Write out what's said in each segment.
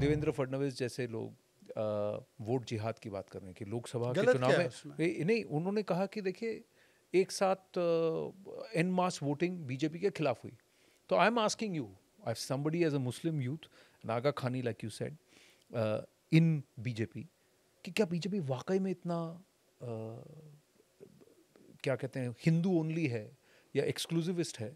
देवेंद्र फडणवीस जैसे लोग वोट जिहाद की बात कर रहे हैं कि लोकसभा के चुनाव में नहीं उन्होंने कहा कि देखिए एक साथ एन मास वोटिंग बीजेपी के खिलाफ हुई तो I am asking you I somebody as a Muslim youth नागा खानी like you said in BJP कि क्या बीजेपी वाकई में इतना uh, क्या कहते हैं हिंदू ओनली है या एक्सक्लूसिविस्ट है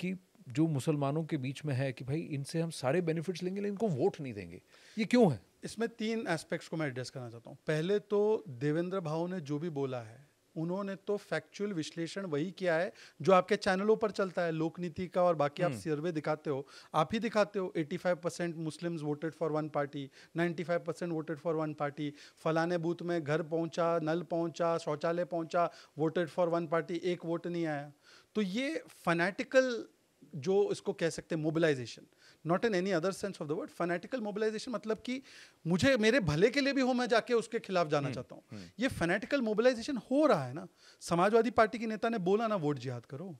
कि जो मुसलमानों के बीच में है कि भाई इनसे हम सारे बेनिफिट्स लेंगे लेकिन इनको वोट नहीं देंगे ये क्यों है इसमें तीन एस्पेक्ट्स को मैं एड्रेस करना चाहता हूँ पहले तो देवेंद्र भाव ने जो भी बोला है उन्होंने तो फैक्चुअल विश्लेषण वही किया है जो आपके चैनलों पर चलता है लोकनीति का और बाकी आप सर्वे हम्म। दिखाते हो आप ही दिखाते हो 85 percent Muslims voted for one party 95 percent voted for one party फलाने बूथ में घर पहुंचा नल पहुंचा शौचालय पहुंचा वोटेड फॉर वन पार्टी एक वोट नहीं आया तो ये फनेटिकल जो इसको कह सकते हैं mobilisation not in any other sense of the word fanatical mobilisation मतलब कि मुझे मेरे भले के लिए भी हो मैं जाके उसके खिलाफ जाना हम्म, चाहता हूँ हम्म। ये फनेटिकल मोबिलाइजेशन हो रहा है ना समाजवादी पार्टी के नेता ने बोला ना वोट जिहाद करो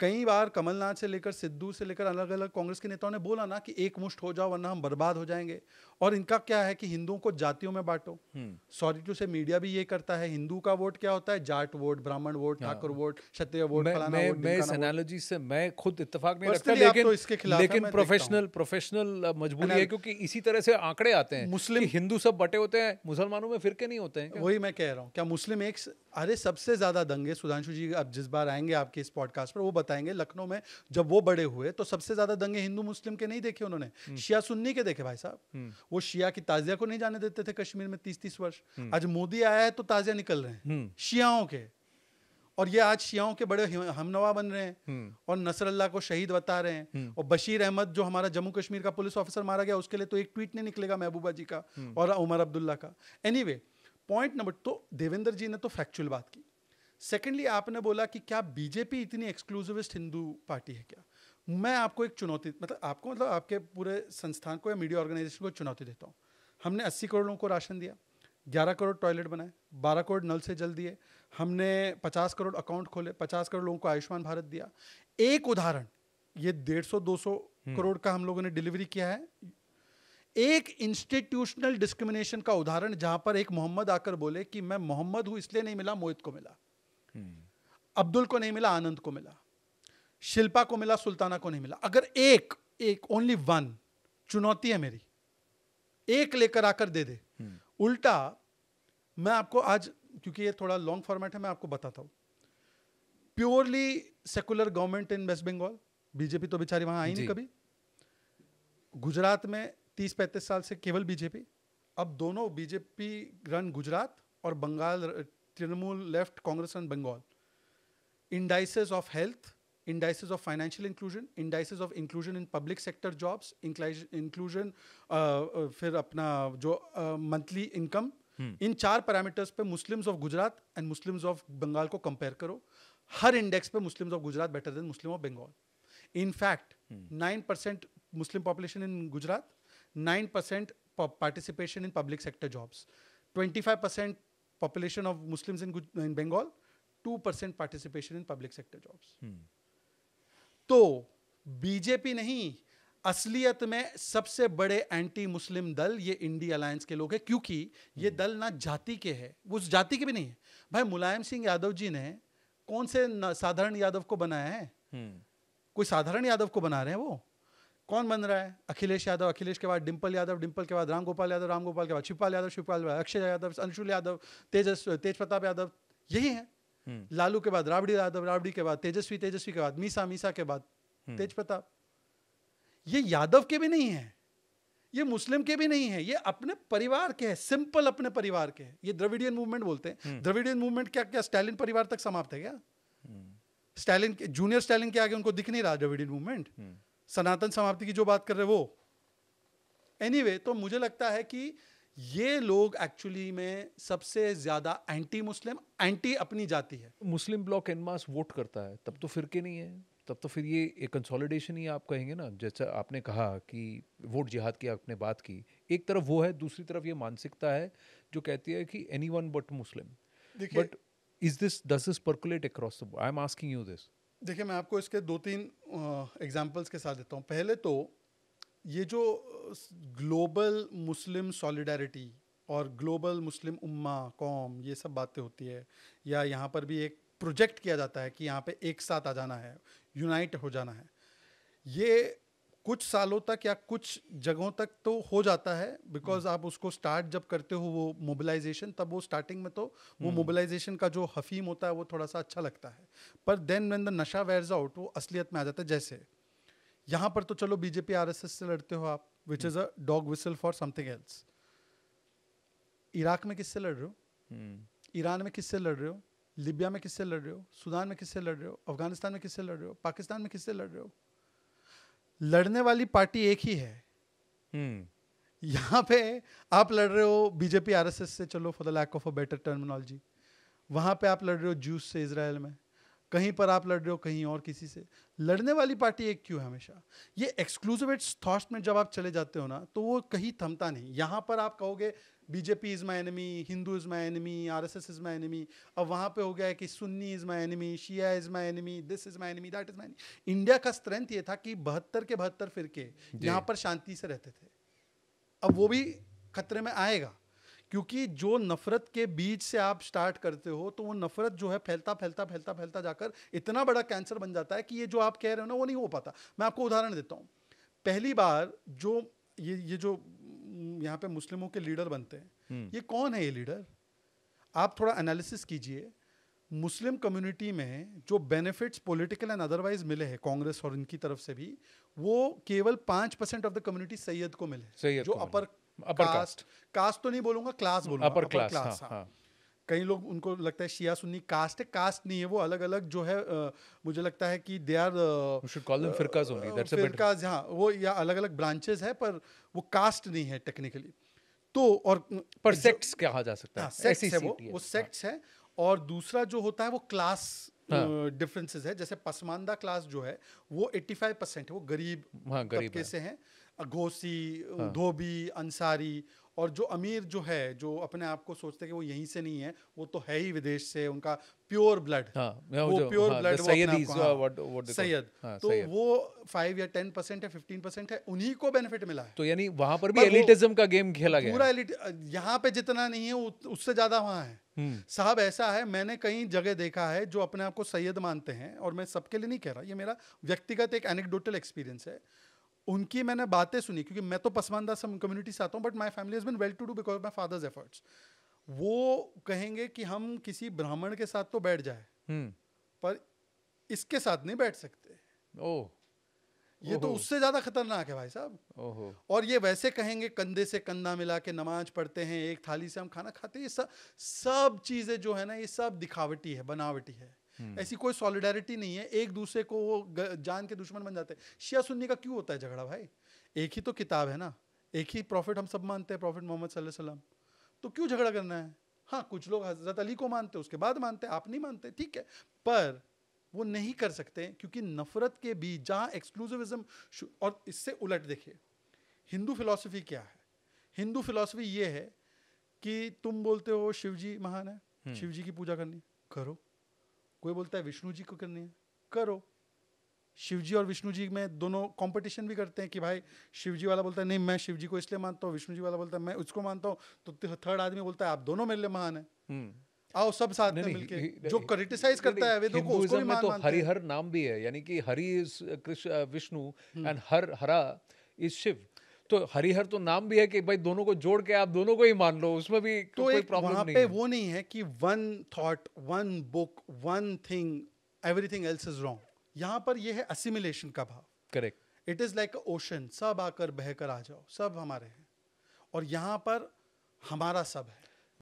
कई बार कमलनाथ से लेकर सिद्धू से लेकर अलग अलग कांग्रेस के नेताओं ने बोला ना कि एक मुश्त हो जाओ वरना हम बर्बाद हो जाएंगे और इनका क्या है कि हिंदुओं को जातियों में बांटो हम्म। सॉरी टू से मीडिया भी ये करता है हिंदू का वोट क्या होता है जाट वोट ब्राह्मण वोट हाँ। ठाकुर वोट क्षत्रिय वोट मैं, मैं इस एनालॉजी से मैं खुद इतफाक नहीं रखता लेकिन तो इसके खिलाफ लेकिन प्रोफेशनल प्रोफेशनल मजबूरी है क्योंकि इसी तरह से आंकड़े आते हैं मुस्लिम हिंदू सब बटे होते हैं मुसलमानों में फिरके नहीं होते हैं वही मैं कह रहा हूँ क्या मुस्लिम एक अरे सबसे ज़्यादा दंगे सुधांशु जी अब जिस बार आएंगे आपके इस पॉडकास्ट पर वो बताएंगे लखनऊ में जब वो बड़े हुए तो सबसे ज़्यादा दंगे हिंदू मुस्लिम के नहीं देखे उन्होंने हम्म। शिया सुन्नी के देखे भाई साहब हम्म। वो शिया की ताजिया को नहीं जाने देते थे कश्मीर में तीस तीस वर्ष हम्म। आज मोदी आया है तो ताजिया निकल रहे हैं शियाओं के और ये आज शियाओं के बड़े हमनवा बन रहे हैं और नसर अल्लाह को शहीद बता रहे हैं और बशीर अहमद जो हमारा जम्मू कश्मीर का पुलिस ऑफिसर मारा गया उसके लिए तो एक ट्वीट नहीं निकलेगा महबूबा जी का और उमर अब्दुल्ला का एनीवे anyway, पॉइंट नंबर तो देवेंद्र जी ने तो फैक्चुअल बात की सेकेंडली आपने बोला कि क्या बीजेपी इतनी एक्सक्लूसिविस्ट हिंदू पार्टी है क्या मैं आपको एक चुनौती मतलब आपको मतलब आपके पूरे संस्थान को या मीडिया ऑर्गेनाइजेशन को चुनौती देता हूँ हमने अस्सी करोड़ लोगों को राशन दिया ग्यारह करोड़ टॉयलेट बनाए बारह करोड़ नल से जल दिए हमने पचास करोड़ अकाउंट खोले पचास करोड़ लोगों को आयुष्मान भारत दिया एक उदाहरण ये डेढ़ सौ दो सौ हम्म। करोड़ का हम लोगों ने डिलीवरी किया है एक इंस्टीट्यूशनल डिस्क्रिमिनेशन का उदाहरण जहां पर एक मोहम्मद आकर बोले कि मैं मोहम्मद हूं इसलिए नहीं मिला मोहित को मिला हम्म। अब्दुल को नहीं मिला आनंद को मिला शिल्पा को मिला सुल्ताना को नहीं मिला अगर एक एक ओनली वन चुनौती है मेरी एक लेकर आकर दे दे हम्म। उल्टा मैं आपको आज क्योंकि ये थोड़ा लॉन्ग फॉर्मेट है मैं आपको बताता हूं purely secular government in West Bengal BJP तो बेचारी वहां आई नहीं कभी गुजरात में तीस पैंतीस साल से केवल बीजेपी अब दोनों बीजेपी रन गुजरात और Bengal Trinamool left Congress run Bengal indices of health indices of financial inclusion indices of inclusion in public sector jobs inclusion फिर अपना जो मंथली uh, इनकम हम्म। hmm. इन चार पैरामीटर्स पे Muslims of Gujarat and Muslims of Bengal को कंपेयर करो हर इंडेक्स पे Muslims of Gujarat better than Muslim of Bengal in fact nine percent Muslim population in Gujarat nine percent participation in public sector jobs twenty five percent population of Muslims in in Bengal two percent participation in public sector jobs तो BJP नहीं असलियत में सबसे बड़े anti Muslim दल ये INDI alliance के लोग हैं क्योंकि ये hmm. दल ना जाति के है वो उस जाति के भी नहीं है भाई मुलायम सिंह यादव जी ने कौन से साधारण यादव को बनाया है hmm. कोई साधारण यादव को बना रहे हैं वो कौन बन रहा है अखिलेश यादव अखिलेश के बाद डिम्पल यादव डिम्पल के बाद रामगोपाल यादव रामगोपाल के बाद शिवपाल यादव शिवपाल के बाद अक्षय यादव अंशुल यादव तेजस तेज प्रताप यादव यही है हम्म। लालू के बाद राबड़ी यादव राबड़ी के बाद तेजस्वी तेजस्वी के बाद मीसा मीसा के बाद हम्म। तेज प्रताप ये यादव के भी नहीं है ये मुस्लिम के भी नहीं है ये अपने परिवार के हैं सिंपल अपने परिवार के ये द्रविडियन मूवमेंट बोलते हैं हम्म। द्रविडियन मूवमेंट क्या क्या स्टालिन परिवार तक समाप्त है क्या स्टालिन जूनियर स्टालिन के आगे उनको दिख नहीं रहा द्रविडियन मूवमेंट सनातन समाप्ति की जो बात कर रहे वो एनी anyway, तो मुझे लगता है कि ये लोग एक्चुअली में सबसे ज्यादा एंटी मुस्लिम एंटी अपनी जाति है मुस्लिम ब्लॉक एनमास वोट करता है तब तो फिर के नहीं है तब तो फिर ये एक कंसोलिडेशन ही आप कहेंगे ना जैसा आपने कहा कि वोट जिहाद की आपने बात की एक तरफ वो है दूसरी तरफ ये मानसिकता है जो कहती है कि any one but Muslim but is this this this percolate across the I am asking you this देखिए मैं आपको इसके दो तीन एग्जांपल्स के साथ देता हूँ पहले तो ये जो ग्लोबल मुस्लिम सॉलिडारिटी और ग्लोबल मुस्लिम उम्मा कौम ये सब बातें होती है या यहाँ पर भी एक प्रोजेक्ट किया जाता है कि यहाँ पे एक साथ आ जाना है यूनाइट हो जाना है ये कुछ सालों तक या कुछ जगहों तक तो हो जाता है बिकॉज आप उसको स्टार्ट जब करते हो वो मोबिलाइजेशन तब वो स्टार्टिंग में तो वो मोबिलाइजेशन हम्म। का जो हफीम होता है वो थोड़ा सा अच्छा लगता है पर then when the nasha wears out वो असलियत में आ जाता है जैसे यहाँ पर तो चलो बीजेपी आर से लड़ते हो आप which is a dog whistle for something else Iraq में किससे लड़ रहे हो हम्म। ईरान में किससे लड़ रहे हो लिबिया में किससे लड़ रहे हो सूडान में किससे लड़ रहे हो अफगानिस्तान में किससे लड़ रहे हो पाकिस्तान में किससे लड़ रहे हो लड़ने वाली पार्टी एक ही है hmm. यहाँ पे आप लड़ रहे हो बीजेपी आरएसएस से चलो for the lack of a better terminology वहाँ पे आप लड़ रहे हो जूस से इसराइल में कहीं पर आप लड़ रहे हो कहीं और किसी से लड़ने वाली पार्टी एक क्यों है हमेशा ये एक्सक्लूसिव थॉट्स में जब आप चले जाते हो ना तो वो कहीं थमता नहीं यहाँ पर आप कहोगे BJP is my enemy Hindu is my enemy R S S is my enemy अब वहाँ पे हो गया है कि Sunni is my enemy Shia is my enemy this is my enemy that is my enemy India का स्ट्रेंथ ये था कि बहत्तर के बहत्तर फिरके यहाँ पर शांति से रहते थे अब वो भी खतरे में आएगा क्योंकि जो नफरत के बीच से आप स्टार्ट करते हो तो वो नफरत जो है फैलता फैलता फैलता फैलता जाकर इतना बड़ा कैंसर बन जाता है कि ये जो आप कह रहे हो ना वो नहीं हो पाता मैं आपको उदाहरण देता हूँ पहली बार जो ये ये जो यहाँ पे मुस्लिमों के लीडर बनते हैं हम्म। ये कौन है ये लीडर आप थोड़ा एनालिसिस कीजिए मुस्लिम कम्युनिटी में जो बेनिफिट्स पॉलिटिकल एंड अदरवाइज मिले हैं कांग्रेस और इनकी तरफ से भी वो केवल पांच परसेंट ऑफ द कम्युनिटी सैयद को मिले जो अपर अपर कास्ट कास्ट तो नहीं बोलूंगा क्लास बोलूंगा अपर क्लास, क्लास हाँ, हाँ, हाँ. कई लोग उनको लगता है शिया सुन्नी कास्ट है कास्ट नहीं है वो अलग अलग जो है आ, मुझे लगता है कि दे आर फिरकाज फिरकाज हाँ वो या अलग अलग ब्रांचेस है पर वो कास्ट नहीं है टेक्निकली तो और पर सेक्ट्स कहा जा सकता हाँ, है सेक्ट्स है वो हाँ। वो सेक्ट्स हाँ. है और दूसरा जो होता है वो क्लास डिफरेंसेस हाँ. है जैसे पसमानदा क्लास जो है वो 85 परसेंट है वो गरीब हाँ, गरीब तबके से हैं घोसी हाँ। धोबी अंसारी और जो अमीर जो है जो अपने आप को सोचते हैं कि वो यहीं से नहीं है वो तो है ही विदेश से उनका प्योर ब्लड हाँ, वो प्योर हाँ, ब्लड सैयद हाँ, हाँ। सैयद हाँ, तो वो फाइव या टेन परसेंट है फिफ्टीन परसेंट है उन्हीं को बेनिफिट मिला है तो यानी वहां पर भी एलिटिज्म का गेम खेला गया पूरा एलिट यहाँ पे जितना नहीं है उससे ज्यादा वहाँ है हम्म। साहब ऐसा है मैंने कई जगह देखा है जो अपने आप को सैयद मानते हैं और मैं सबके लिए नहीं कह रहा ये मेरा व्यक्तिगत एक एनेक्डोटल एक्सपीरियंस है उनकी मैंने बातें सुनी क्योंकि मैं तो पसमानदा सब कम्युनिटी से आता हूँ but my family is been well to do because my father's efforts वो कहेंगे कि हम किसी ब्राह्मण के साथ तो बैठ जाए hmm. हम्म। पर इसके साथ नहीं बैठ सकते oh. ये तो उससे ज्यादा खतरनाक है भाई साहब और ये वैसे कहेंगे कंधे से कंधा मिला के नमाज पढ़ते हैं एक थाली से हम खाना खाते हैं ये सब सब चीजें जो है ना ये सब दिखावटी है बनावटी है हम्म। ऐसी कोई सॉलिडेरिटी नहीं है एक दूसरे को वो जान के दुश्मन बन जाते हैं शिया सुन्नी का क्यों होता है झगड़ा भाई एक ही तो किताब है ना एक ही प्रॉफिट हम सब मानते हैं प्रॉफिट मोहम्मद सल्लम तो क्यों झगड़ा करना है हाँ कुछ लोग हजरत अली को मानते उसके बाद मानते आप नहीं मानते ठीक है पर वो नहीं कर सकते क्योंकि नफरत के बीच जहाँ एक्सक्लूसिविज्म और इससे उलट देखिए हिंदू फिलॉसफी क्या है हिंदू फिलॉसफी ये है कि तुम बोलते हो शिवजी महान है हम्म। शिवजी की पूजा करनी करो कोई बोलता है विष्णु जी को करनी है करो शिव जी और विष्णु जी में दोनों कंपटीशन भी करते हैं कि भाई शिव जी वाला बोलता है नहीं मैं शिव जी को इसलिए मानता हूँ विष्णु जी वाला बोलता है मैं उसको मानता हूँ तो थर्ड आदमी बोलता है आप दोनों मेरे लिए महान है हम्म। आओ सब साथ में मिलके जो क्रिटिसाइज करता है वेदों को उसको भी मान तो हरिहर नाम भी है यानी कि Hari is Krishna Vishnu and hmm. हर हरा इज शिव तो हरिहर तो नाम भी है कि भाई दोनों को जोड़ के आप दोनों को ही मान लो उसमें भी तो कोई प्रॉब्लम नहीं पे है। वो नहीं है कि one thought one book one thing everything else is wrong यहाँ पर ये है असिमिलेशन का भाव correct it is like ocean सब आकर बहकर आ जाओ सब हमारे हैं और यहाँ पर हमारा सब है